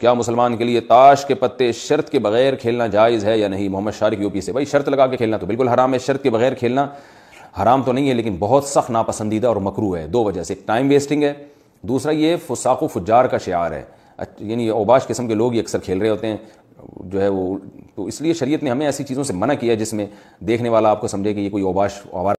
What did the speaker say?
क्या मुसलमान के लिए ताश के पत्ते शर्त के बगैर खेलना जायज़ है या नहीं मोहम्मद शारिक यूपी से भाई शर्त लगा के खेलना तो बिल्कुल हराम है शर्त के बगैर खेलना हराम तो नहीं है लेकिन बहुत सख्त नापसंदीदा और मकरू है दो वजह से एक टाइम वेस्टिंग है दूसरा ये फुसाको फुजार का शार है यानी ओबाश किस्म के लोग ये अक्सर खेल रहे होते हैं जो है वो तो इसलिए शरीय ने हमें ऐसी चीज़ों से मना किया जिसमें देखने वाला आपको समझे कि ये कोई ओबाश